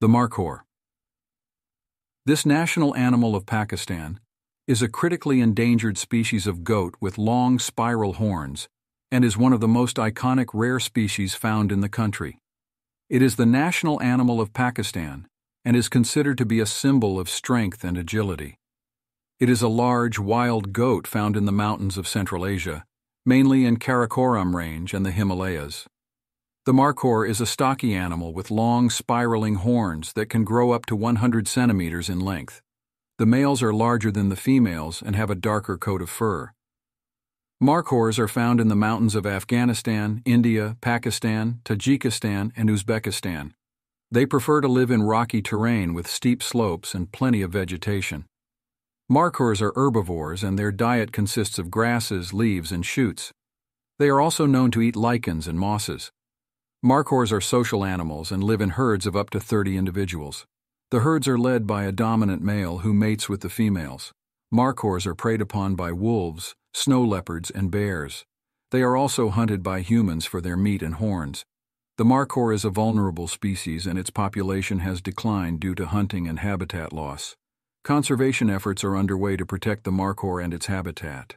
The Markhor This national animal of Pakistan is a critically endangered species of goat with long spiral horns and is one of the most iconic rare species found in the country. It is the national animal of Pakistan and is considered to be a symbol of strength and agility. It is a large, wild goat found in the mountains of Central Asia, mainly in Karakoram Range and the Himalayas. The markhor is a stocky animal with long, spiraling horns that can grow up to 100 centimeters in length. The males are larger than the females and have a darker coat of fur. Markhors are found in the mountains of Afghanistan, India, Pakistan, Tajikistan, and Uzbekistan. They prefer to live in rocky terrain with steep slopes and plenty of vegetation. Markhors are herbivores and their diet consists of grasses, leaves, and shoots. They are also known to eat lichens and mosses. Markhors are social animals and live in herds of up to 30 individuals. The herds are led by a dominant male who mates with the females. Markhors are preyed upon by wolves, snow leopards, and bears. They are also hunted by humans for their meat and horns. The markhor is a vulnerable species and its population has declined due to hunting and habitat loss. Conservation efforts are underway to protect the markhor and its habitat.